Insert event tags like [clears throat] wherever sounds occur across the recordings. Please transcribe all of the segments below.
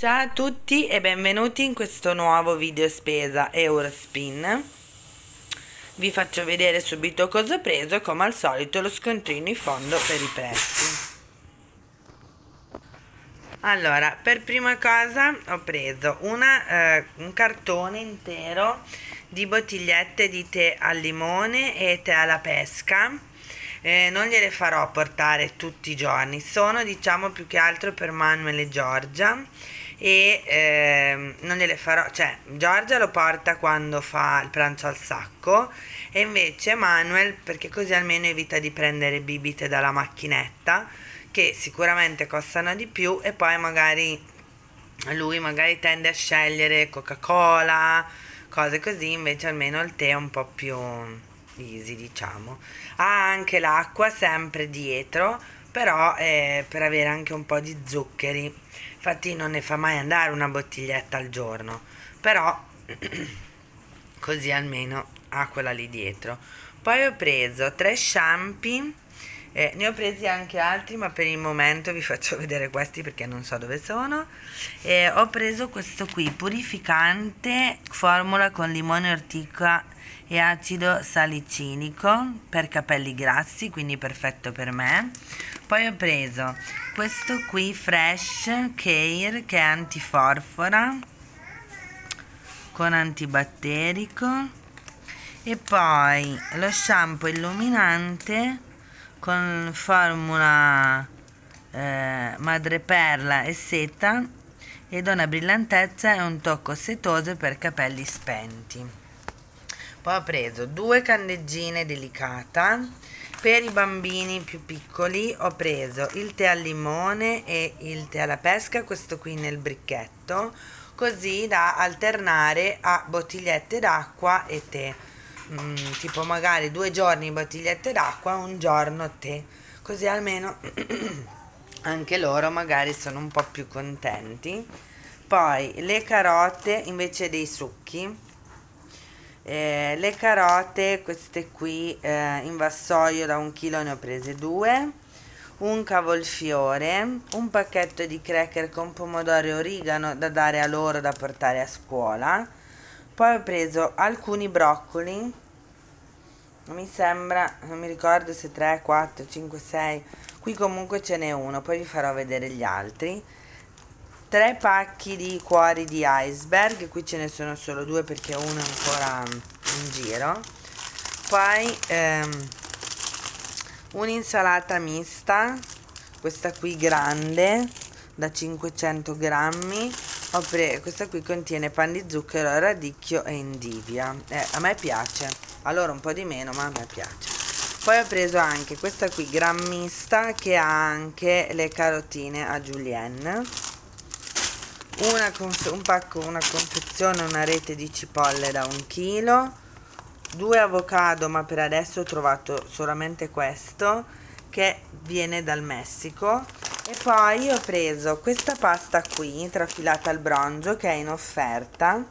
Ciao a tutti e benvenuti in questo nuovo video spesa Eurospin Vi faccio vedere subito cosa ho preso e come al solito lo scontrino in fondo per i prezzi Allora, per prima cosa ho preso una, eh, un cartone intero di bottigliette di tè al limone e tè alla pesca eh, non gliele farò portare tutti i giorni, sono diciamo più che altro per Manuel e Giorgia e ehm, non gliele farò, cioè Giorgia lo porta quando fa il pranzo al sacco e invece Manuel perché così almeno evita di prendere bibite dalla macchinetta che sicuramente costano di più e poi magari lui magari tende a scegliere Coca-Cola, cose così, invece almeno il tè è un po' più easy diciamo. Ha anche l'acqua sempre dietro però eh, per avere anche un po' di zuccheri infatti non ne fa mai andare una bottiglietta al giorno però [clears throat] così almeno ha quella lì dietro poi ho preso tre shampoo eh, ne ho presi anche altri ma per il momento vi [laughs] faccio vedere questi perché non so dove sono eh, ho preso questo qui purificante formula con limone ortica e acido salicinico per capelli grassi quindi perfetto per me poi ho preso questo qui Fresh Care che è antiforfora con antibatterico e poi lo shampoo illuminante con formula eh, madreperla e seta ed una brillantezza e un tocco setoso per capelli spenti. Poi ho preso due candeggine delicata per i bambini più piccoli ho preso il tè al limone e il tè alla pesca, questo qui nel bricchetto, così da alternare a bottigliette d'acqua e tè. Mm, tipo magari due giorni bottigliette d'acqua, un giorno tè, così almeno [clears throat] anche loro magari sono un po' più contenti. Poi le carote invece dei succhi eh, le carote queste qui eh, in vassoio da un chilo ne ho prese due un cavolfiore un pacchetto di cracker con pomodoro e origano da dare a loro da portare a scuola poi ho preso alcuni broccoli mi sembra non mi ricordo se 3 4 5 6 qui comunque ce n'è uno poi vi farò vedere gli altri 3 pacchi di cuori di iceberg qui ce ne sono solo due perché uno è ancora in giro poi ehm, un'insalata mista questa qui grande da 500 grammi questa qui contiene pan di zucchero, radicchio e endivia eh, a me piace a loro un po' di meno ma a me piace poi ho preso anche questa qui grammista che ha anche le carotine a julienne una un pacco, una confezione, una rete di cipolle da un chilo, due avocado, ma per adesso ho trovato solamente questo che viene dal Messico. E poi ho preso questa pasta qui, trafilata al bronzo, che è in offerta,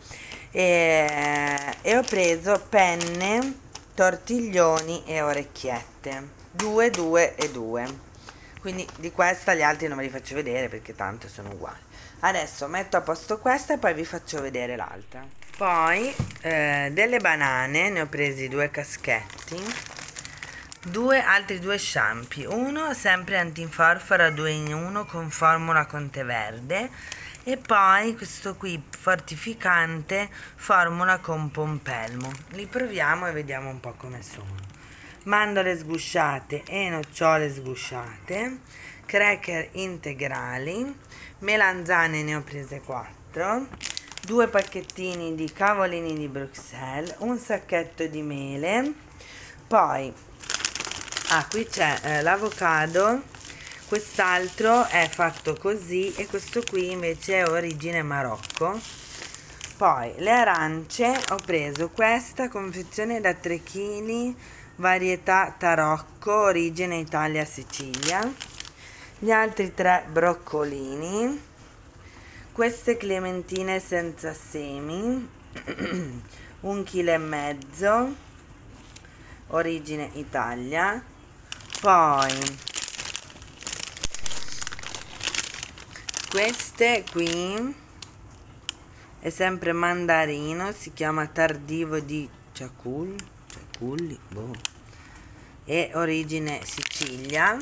e, e ho preso penne, tortiglioni e orecchiette, 2, 2 e 2. Quindi di questa gli altri non me li faccio vedere perché tanto sono uguali adesso metto a posto questa e poi vi faccio vedere l'altra poi eh, delle banane ne ho presi due caschetti due altri due sciampi uno sempre antinforfora 2 in 1 con formula con tè verde e poi questo qui fortificante formula con pompelmo li proviamo e vediamo un po' come sono mandorle sgusciate e nocciole sgusciate cracker integrali melanzane ne ho prese 4 due pacchettini di cavolini di Bruxelles un sacchetto di mele poi ah qui c'è eh, l'avocado quest'altro è fatto così e questo qui invece è origine Marocco poi le arance ho preso questa confezione da 3 kg varietà tarocco origine Italia Sicilia gli altri tre broccolini, queste clementine senza semi, [clears throat] un chilo e mezzo, origine Italia, poi queste qui è sempre mandarino, si chiama tardivo di Ciacul, Ciaculli, boh, e origine Sicilia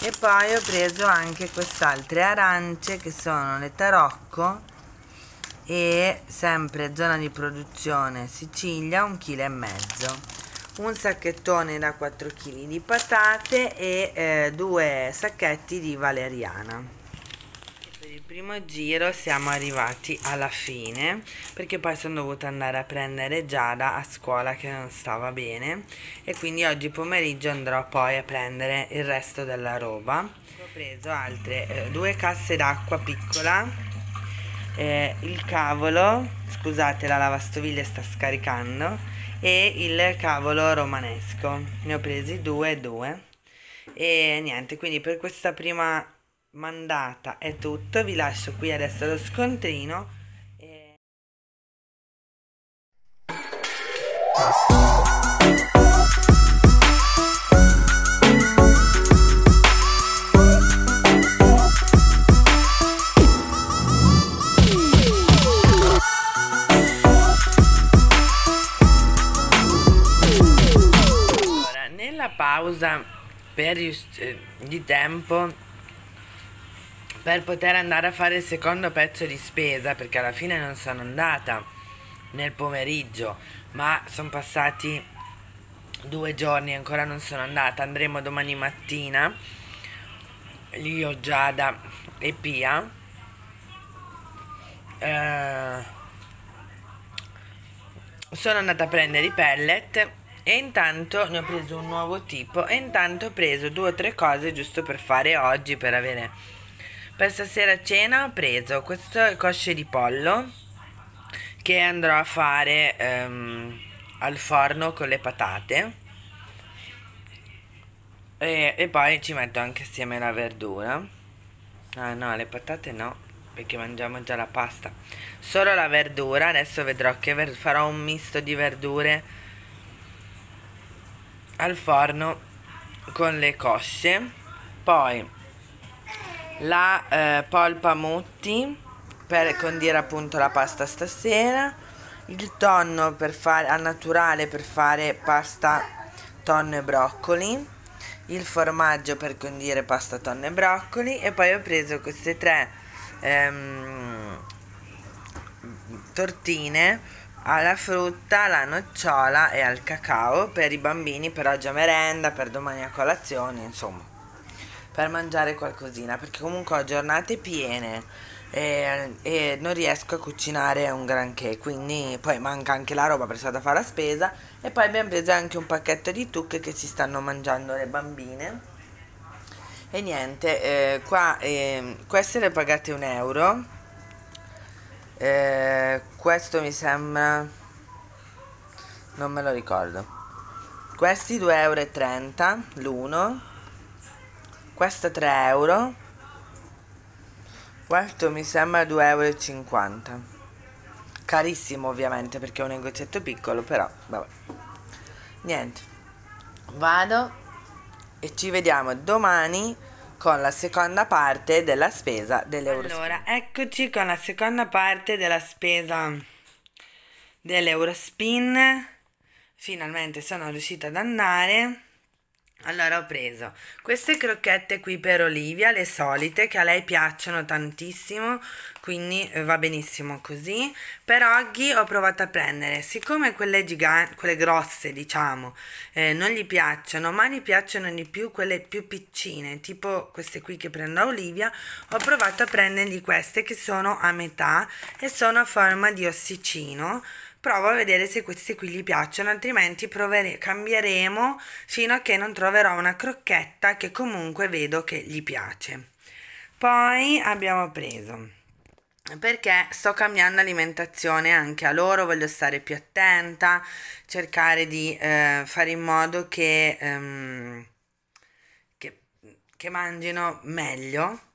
e poi ho preso anche quest'altre arance che sono le tarocco e sempre zona di produzione Sicilia un chilo e mezzo un sacchettone da 4 kg di patate e eh, due sacchetti di valeriana primo giro siamo arrivati alla fine perché poi sono dovuta andare a prendere Giada a scuola che non stava bene e quindi oggi pomeriggio andrò poi a prendere il resto della roba ho preso altre eh, due casse d'acqua piccola eh, il cavolo scusate la lavastoviglie sta scaricando e il cavolo romanesco ne ho presi due e due e niente quindi per questa prima mandata è tutto, vi lascio qui adesso lo scontrino. E... nella pausa per eh, di tempo per poter andare a fare il secondo pezzo di spesa perché alla fine non sono andata nel pomeriggio ma sono passati due giorni e ancora non sono andata andremo domani mattina io, Giada e Pia eh, sono andata a prendere i pellet e intanto ne ho preso un nuovo tipo e intanto ho preso due o tre cose giusto per fare oggi per avere per stasera a cena ho preso queste cosce di pollo che andrò a fare um, al forno con le patate e, e, poi ci metto anche assieme la verdura. Ah no, le patate no, perché mangiamo già la pasta. Solo la verdura, adesso vedrò che farò un misto di verdure al forno con le cosce. Poi la eh, polpa mutti per condire appunto la pasta stasera, il tonno per fare, al naturale per fare pasta tonno e broccoli, il formaggio per condire pasta tonno e broccoli e poi ho preso queste tre ehm, tortine alla frutta, alla nocciola e al cacao per i bambini per oggi a merenda, per domani a colazione, insomma per mangiare qualcosina perché comunque ho giornate piene e, e, non riesco a cucinare un granché quindi poi manca anche la roba per stare a fare la spesa e poi abbiamo preso anche un pacchetto di tucche che si stanno mangiando le bambine e niente eh, qua eh, queste le pagate un euro eh, questo mi sembra non me lo ricordo questi 2,30 euro l'uno questa 3 euro questo mi sembra 2,50 euro carissimo ovviamente perché è un negozietto piccolo però vabbè niente vado e ci vediamo domani con la seconda parte della spesa dell'euro allora eccoci con la seconda parte della spesa dell'eurospin finalmente sono riuscita ad andare allora ho preso queste crocchette qui per Olivia, le solite, che a lei piacciono tantissimo, quindi eh, va benissimo così. Per Oggi ho provato a prendere, siccome quelle, quelle grosse diciamo eh, non gli piacciono, ma gli piacciono di più quelle più piccine, tipo queste qui che prendo a Olivia, ho provato a prendergli queste che sono a metà e sono a forma di ossicino provo a vedere se questi qui gli piacciono, altrimenti provere- cambieremo fino a che non troverò una crocchetta che comunque vedo che gli piace. Poi abbiamo preso perché sto cambiando alimentazione anche a loro, voglio stare più attenta, cercare di eh, fare in modo che, ehm, che, che mangino meglio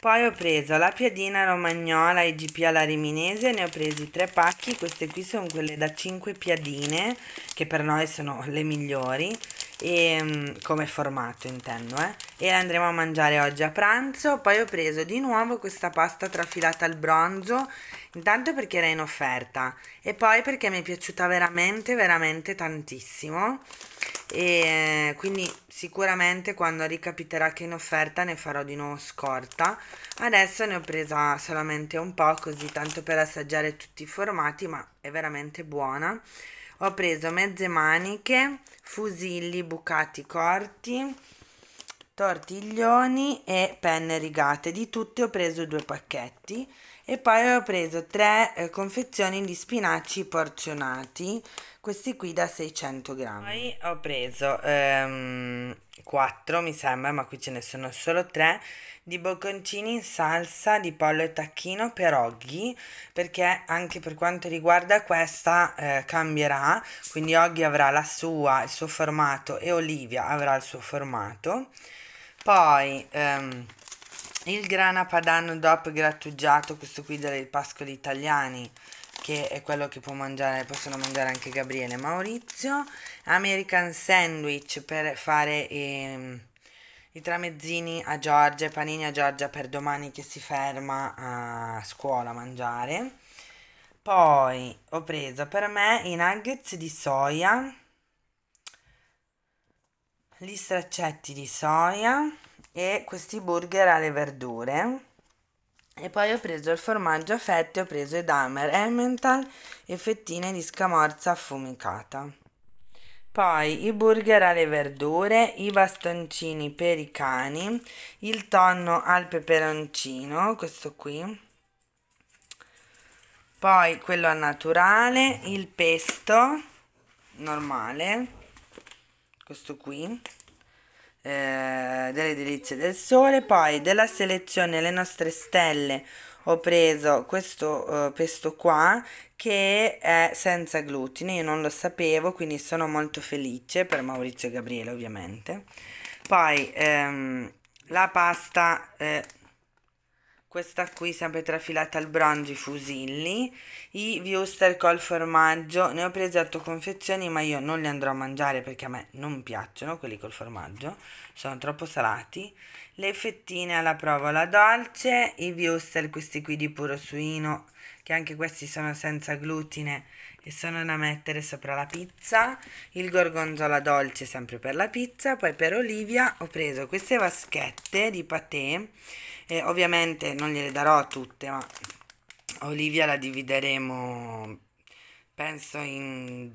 poi ho preso la piadina romagnola IGP alla riminese, ne ho presi tre pacchi, queste qui sono quelle da 5 piadine, che per noi sono le migliori e, ehm, come formato intendo eh? e la andremo a mangiare oggi a pranzo poi ho preso di nuovo questa pasta trafilata al bronzo intanto perché era in offerta e poi perché mi è piaciuta veramente veramente tantissimo e eh, quindi sicuramente quando ricapiterà che in offerta ne farò di nuovo scorta adesso ne ho presa solamente un po' così tanto per assaggiare tutti i formati ma è veramente buona ho preso mezze maniche, fusilli bucati corti, tortiglioni e penne rigate. Di tutte ho preso due pacchetti e poi ho preso tre eh, confezioni di spinaci porzionati, questi qui da 600 grammi. Poi ho preso ehm, 4 mi sembra, ma qui ce ne sono solo 3, di bocconcini in salsa di pollo e tacchino per Oggi, perché anche per quanto riguarda questa eh, cambierà, quindi Oggi avrà la sua, il suo formato e Olivia avrà il suo formato. Poi... Ehm, il grana padano DOP grattugiato, questo qui delle pascoli italiani, che è quello che può mangiare, possono mangiare anche Gabriele e Maurizio, American Sandwich per fare ehm, i tramezzini a Giorgia, i panini a Giorgia per domani che si ferma a scuola a mangiare. Poi ho preso per me i nuggets di soia, gli straccetti di soia, e questi burger alle verdure. E poi ho preso il formaggio a fette, ho preso i damer Emmental e fettine di scamorza affumicata. Poi i burger alle verdure, i bastoncini per i cani, il tonno al peperoncino, questo qui. Poi quello al naturale, il pesto normale, questo qui eh, delle delizie del sole. Poi della selezione Le nostre stelle ho preso questo eh, pesto qua che è senza glutine, io non lo sapevo, quindi sono molto felice per Maurizio e Gabriele ovviamente. Poi ehm, la pasta eh, questa qui sempre trafilata al bronzo i fusilli, i viuster col formaggio, ne ho presi 8 confezioni ma io non li andrò a mangiare perché a me non piacciono quelli col formaggio, sono troppo salati, le fettine alla provola dolce, i viuster questi qui di puro suino, che anche questi sono senza glutine e se non mettere sopra la pizza, il gorgonzola dolce sempre per la pizza, poi per Olivia ho preso queste vaschette di patè, e ovviamente non gliele darò tutte, ma Olivia la divideremo penso in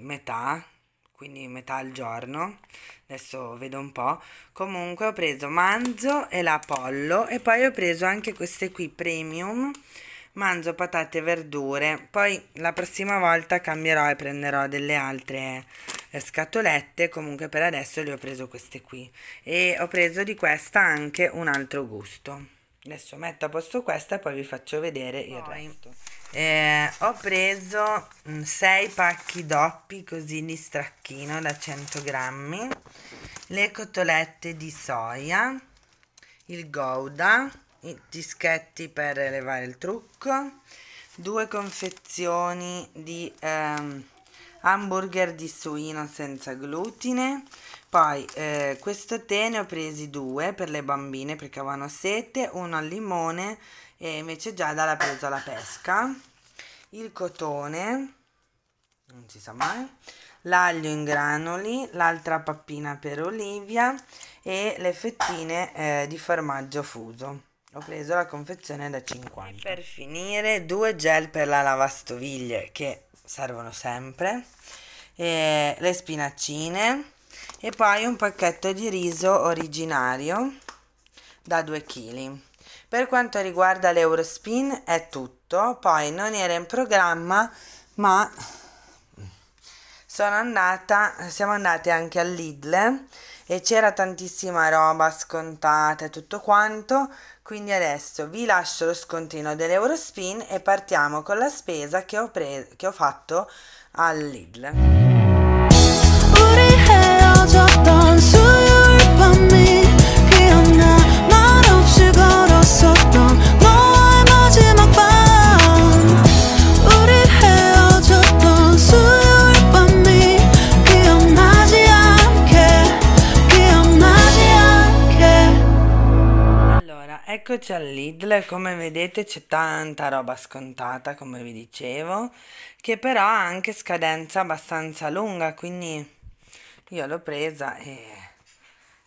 metà, quindi metà al giorno, adesso vedo un po'. Comunque ho preso manzo e l'apollo e poi ho preso anche queste qui premium mangio patate e verdure, poi la prossima volta cambierò e prenderò delle altre eh, scatolette, comunque per adesso le ho preso queste qui e ho preso di questa anche un altro gusto. Adesso metto a posto questa e poi vi faccio vedere il resto. Eh, ho preso 6 mm, pacchi doppi così di stracchino da 100 grammi, le cotolette di soia, il gouda, i dischetti per levare il trucco due confezioni di ehm, hamburger di suino senza glutine poi eh, questo tè ne ho presi due per le bambine perché avevano sete uno al limone e invece Giada l'ha preso alla pesca il cotone non si sa mai l'aglio in granuli l'altra pappina per Olivia e le fettine eh, di formaggio fuso ho preso la confezione da 50. E per finire due gel per la lavastoviglie che servono sempre, e le spinaccine e poi un pacchetto di riso originario da 2 kg. Per quanto riguarda l'Eurospin è tutto, poi non era in programma ma sono andata, siamo andate anche all'Idle e c'era tantissima roba scontata e tutto quanto, quindi adesso vi lascio lo scontino dell'Eurospin e partiamo con la spesa che ho, che ho fatto al Lidl. Eh, Eccoci al Lidl, come vedete c'è tanta roba scontata come vi dicevo, che però ha anche scadenza abbastanza lunga, quindi io l'ho presa e,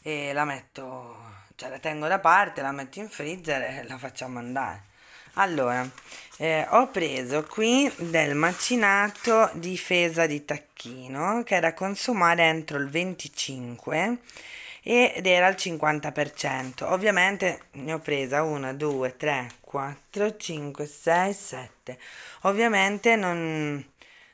e, la metto, cioè la tengo da parte, la metto in freezer e la facciamo andare. Allora, eh, ho preso qui del macinato difesa di tacchino che è da consumare entro il 25 ed era al 50%. Ovviamente ne ho presa 1, 2, 3, 4, 5, 6, 7. Ovviamente non,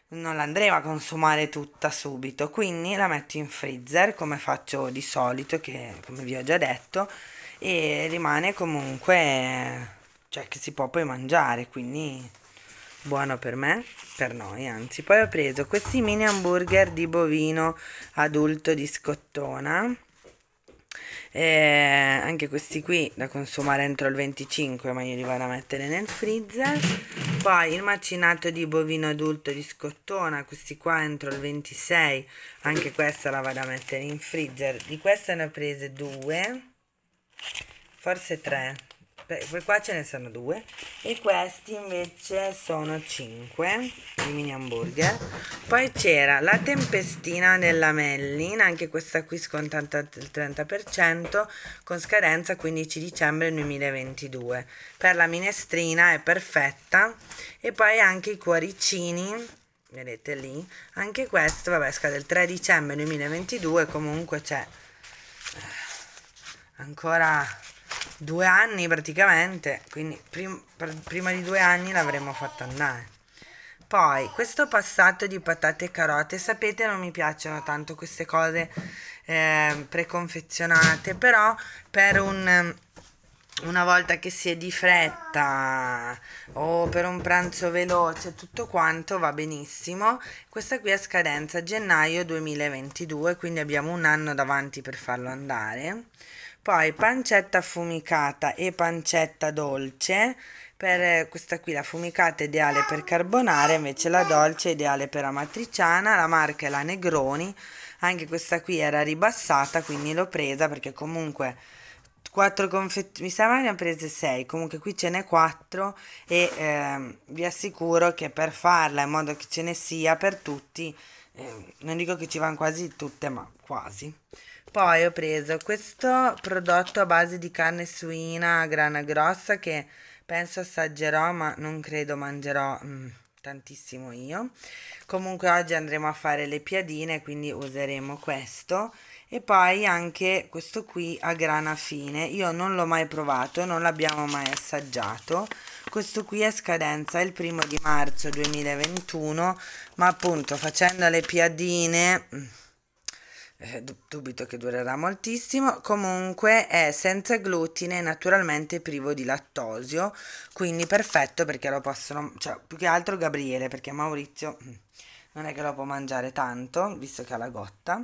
non l'andremo a consumare tutta subito, quindi la metto in freezer come faccio di solito, che come vi ho già detto, e rimane comunque, cioè che si può poi mangiare, quindi buono per me, per noi anzi. Poi ho preso questi mini hamburger di bovino adulto di scottona eh, anche questi qui da consumare entro il 25 ma io li vado a mettere nel freezer poi il macinato di bovino adulto di scottona questi qua entro il 26 anche questa la vado a mettere in freezer di questa ne ho prese due forse tre qua ce ne sono due e questi invece sono 5 di mini hamburger poi c'era la tempestina della Mellin anche questa qui scontata il 30% con scadenza 15 dicembre 2022 per la minestrina è perfetta e poi anche i cuoricini vedete lì anche questo vabbè scade il 3 dicembre 2022 comunque c'è eh, ancora due anni praticamente, quindi prim- prima di due anni l'avremmo fatto andare. Poi, questo passato di patate e carote, sapete non mi piacciono tanto queste cose eh, preconfezionate, però per un, una volta che si è di fretta o per un pranzo veloce, tutto quanto va benissimo. Questa qui è scadenza gennaio 2022, quindi abbiamo un anno davanti per farlo andare. Poi pancetta affumicata e pancetta dolce. Per questa qui la fumicata ideale per carbonare invece la dolce è ideale per amatriciana, la marca è la Negroni, anche questa qui era ribassata, quindi l'ho presa perché comunque 4 confetti mi sembra ne ho prese 6, comunque qui ce n'è 4 e eh, vi assicuro che per farla in modo che ce ne sia per tutti, eh, non dico che ci vanno quasi tutte, ma quasi. Poi ho preso questo prodotto a base di carne suina a grana grossa che penso assaggerò ma non credo mangerò mm, tantissimo io. Comunque oggi andremo a fare le piadine quindi useremo questo e poi anche questo qui a grana fine. Io non l'ho mai provato, non l'abbiamo mai assaggiato. Questo qui è scadenza il primo di marzo 2021 ma appunto facendo le piadine... Mm, eh, dubito che durerà moltissimo, comunque è senza glutine naturalmente privo di lattosio, quindi perfetto perché lo possono, cioè più che altro Gabriele perché Maurizio mm, non è che lo può mangiare tanto, visto che ha la gotta.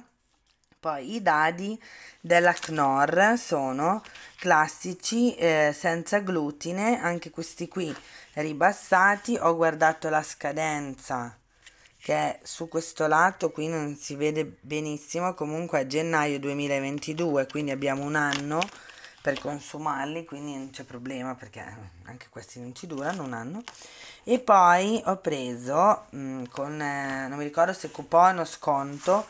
Poi i dadi della Knorr sono classici eh, senza glutine, anche questi qui ribassati, ho guardato la scadenza che su questo lato qui non si vede benissimo, comunque è gennaio 2022, quindi abbiamo un anno per consumarli, quindi non c'è problema perché anche questi non ci durano un anno. E poi ho preso mh, mm, con, eh, non mi ricordo se coupon o sconto,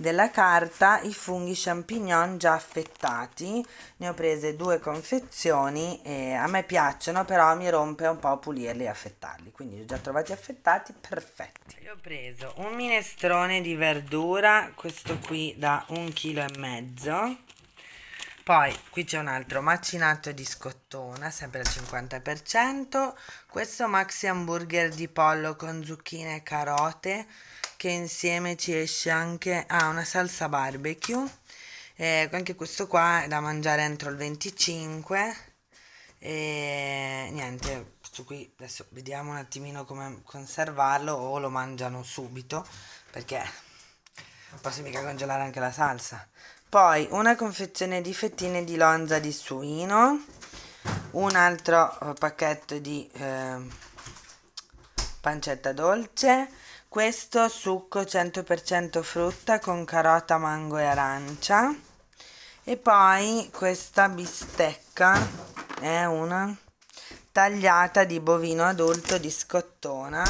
della carta i funghi champignon già affettati. Ne ho prese due confezioni e a me piacciono, però mi rompe un po' pulirli e affettarli. Quindi li ho già trovati affettati, perfetti. Io ho preso un minestrone di verdura, questo qui da un chilo e mezzo. Poi qui c'è un altro macinato di scottona, sempre al 50%. Questo maxi hamburger di pollo con zucchine e carote che insieme ci esce anche ah, una salsa barbecue. Eh, anche questo qua è da mangiare entro il 25. E niente, questo qui adesso vediamo un attimino come conservarlo o lo mangiano subito perché posso mica congelare anche la salsa. Poi una confezione di fettine di lonza di suino, un altro eh, pacchetto di eh, pancetta dolce, questo succo 100% frutta con carota, mango e arancia. E poi questa bistecca è una tagliata di bovino adulto di scottona.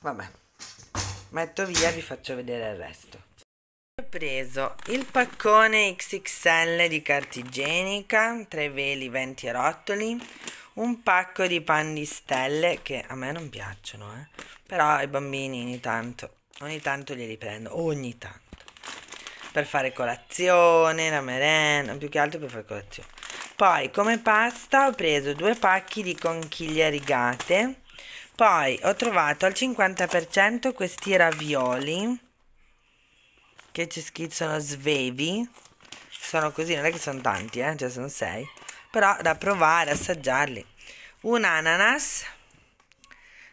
Vabbè, metto via e vi faccio vedere il resto. Ho preso il paccone XXL di carta igienica, tre veli, 20 rotoli, un pacco di pan di stelle che a me non piacciono, eh? però i bambini ogni tanto, ogni tanto glieli prendo, ogni tanto, per fare colazione, la merenda, più che altro per fare colazione. Poi come pasta ho preso due pacchi di conchiglie rigate, poi ho trovato al 50% questi ravioli che ci schizzano svevi, sono così, non è che sono tanti, eh? cioè sono sei però da provare, assaggiarli. Un ananas,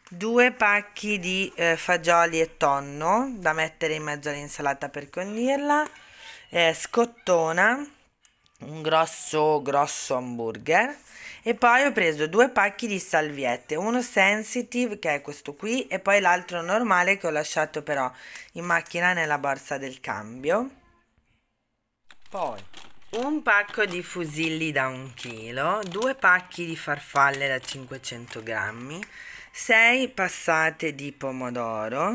due pacchi di eh, fagioli e tonno da mettere in mezzo all'insalata per condirla, eh, scottona, un grosso grosso hamburger e poi ho preso due pacchi di salviette, uno sensitive che è questo qui e poi l'altro normale che ho lasciato però in macchina nella borsa del cambio. Poi un pacco di fusilli da 1 kg, due pacchi di farfalle da 500 grammi, 6 passate di pomodoro,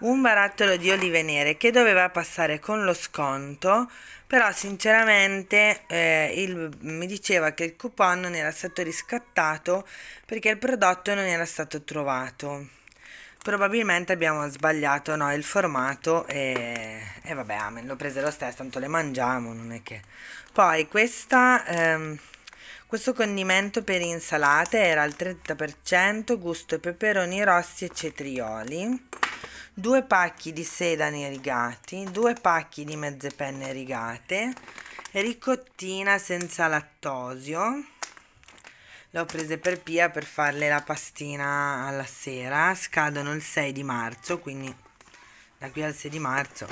un barattolo di olive nere che doveva passare con lo sconto, però sinceramente eh, il, mi diceva che il coupon non era stato riscattato perché il prodotto non era stato trovato probabilmente abbiamo sbagliato no, il formato e, e vabbè, amen, l'ho prese lo stesso, tanto le mangiamo, non è che... Poi questa, ehm, questo condimento per insalate era al 30%, gusto peperoni rossi e cetrioli, due pacchi di sedani rigati, due pacchi di mezze penne rigate, ricottina senza lattosio, le ho prese per Pia per farle la pastina alla sera scadono il 6 di marzo quindi da qui al 6 di marzo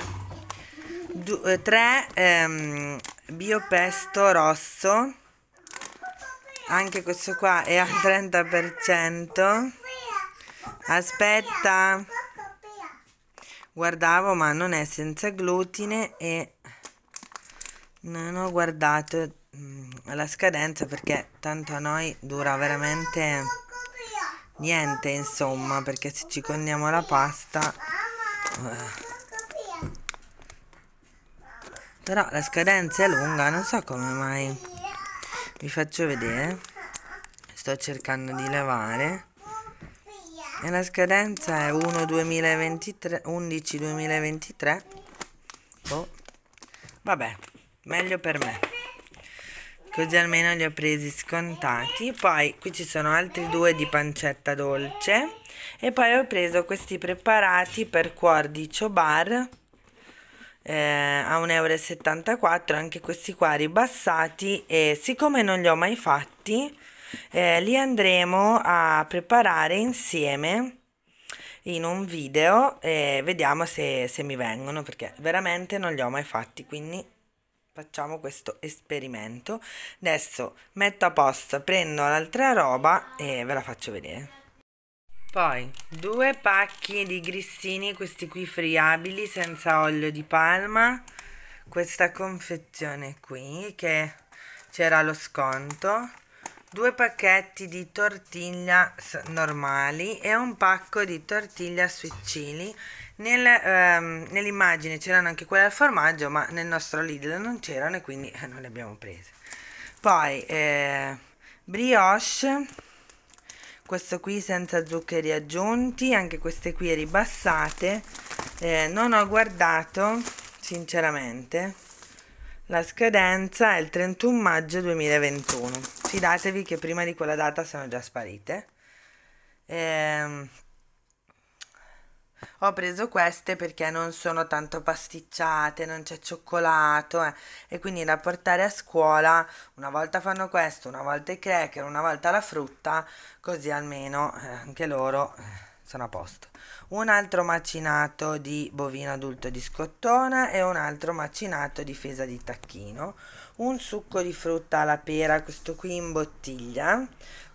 3 eh, ehm, biopesto rosso anche questo qua è al 30% aspetta guardavo ma non è senza glutine e non ho guardato Mm, la scadenza perché tanto a noi dura veramente niente insomma perché se ci condiamo la pasta eh. però la scadenza è lunga non so come mai vi faccio vedere sto cercando di levare e la scadenza è 1 2023 11 2023 oh. vabbè meglio per me così almeno li ho presi scontati poi qui ci sono altri due di pancetta dolce e poi ho preso questi preparati per cuor di ciobar eh, a euro. anche questi qua ribassati e siccome non li ho mai fatti eh, li andremo a preparare insieme in un video e vediamo se, se mi vengono perché veramente non li ho mai fatti quindi facciamo questo esperimento adesso metto a posto prendo l'altra roba e ve la faccio vedere poi due pacchi di grissini questi qui friabili senza olio di palma questa confezione qui che c'era lo sconto due pacchetti di tortiglia normali e un pacco di tortiglia sui chili nel, ehm, nell'immagine c'erano anche quelle al formaggio, ma nel nostro Lidl non c'erano e quindi eh, non le abbiamo prese. Poi eh, brioche, questo qui senza zuccheri aggiunti, anche queste qui ribassate. Eh, non ho guardato, sinceramente, la scadenza è il 31 maggio 2021. Fidatevi che prima di quella data sono già sparite. Eh, ho preso queste perché non sono tanto pasticciate, non c'è cioccolato eh. e quindi da portare a scuola una volta fanno questo, una volta i cracker, una volta la frutta, così almeno eh, anche loro eh, sono a posto. Un altro macinato di bovino adulto di scottona e un altro macinato di fesa di tacchino. Un succo di frutta alla pera, questo qui in bottiglia,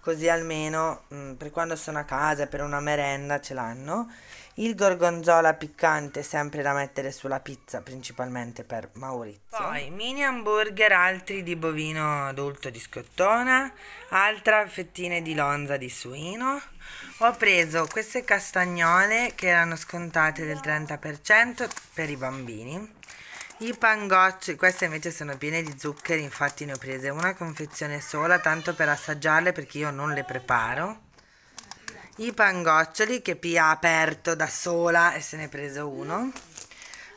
così almeno mh, mm, per quando sono a casa, per una merenda ce l'hanno il gorgonzola piccante sempre da mettere sulla pizza principalmente per Maurizio. Poi mini hamburger altri di bovino adulto di scottona, altra fettine di lonza di suino. Ho preso queste castagnole che erano scontate del 30% per i bambini. I pangocci, queste invece sono piene di zuccheri, infatti ne ho prese una confezione sola, tanto per assaggiarle perché io non le preparo i pangoccioli che Pia ha aperto da sola e se ne è preso uno.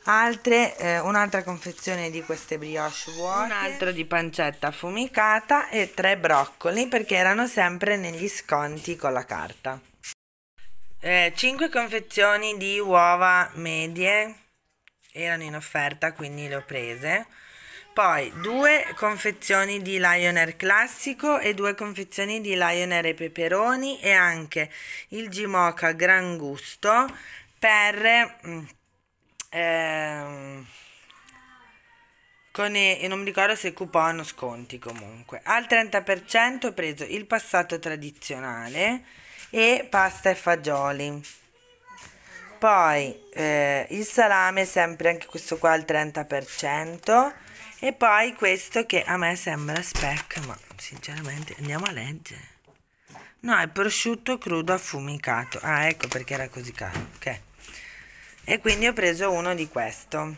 Altre, eh, un'altra confezione di queste brioche vuote, un altro di pancetta affumicata e tre broccoli perché erano sempre negli sconti con la carta. Eh, 5 confezioni di uova medie erano in offerta quindi le ho prese poi due confezioni di Lion Air classico e due confezioni di Lion Air e peperoni e anche il Gimoca Gran Gusto per... Mm, ehm, con e, non mi ricordo se coupon o sconti comunque. Al 30% ho preso il passato tradizionale e pasta e fagioli. Poi eh, il salame, sempre anche questo qua al 30%. E poi questo che a me sembra spec ma sinceramente andiamo a leggere. No, è prosciutto crudo affumicato. Ah, ecco perché era così caro. Ok. E quindi ho preso uno di questo.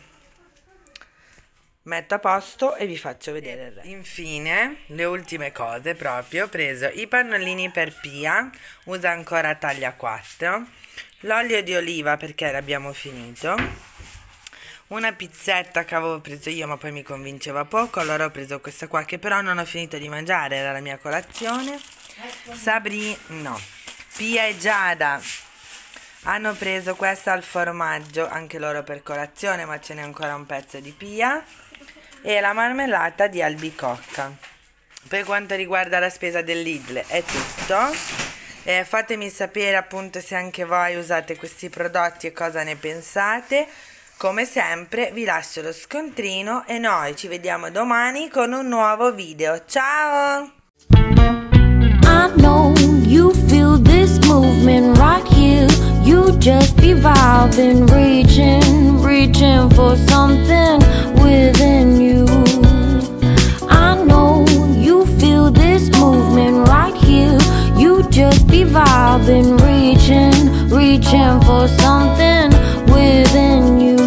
Metto a posto e vi faccio vedere il resto. Infine, le ultime cose proprio, ho preso i pannolini per Pia, usa ancora taglia 4, l'olio di oliva perché l'abbiamo finito, una pizzetta che avevo preso io ma poi mi convinceva poco, allora ho preso questa qua che però non ho finito di mangiare, era la mia colazione. Ecco. Sabri, no, Pia e Giada hanno preso questa al formaggio, anche loro per colazione ma ce n'è ancora un pezzo di Pia e la marmellata di albicocca. Per quanto riguarda la spesa dell'Idle è tutto. Eh, fatemi sapere appunto se anche voi usate questi prodotti e cosa ne pensate. Come sempre vi lascio lo scontrino e noi ci vediamo domani con un nuovo video. Ciao! I know you feel this movement right here. You just be vibing, reaching, reaching for something within you. I know you feel this movement right here. You just be vibing, reaching, reaching for something within you.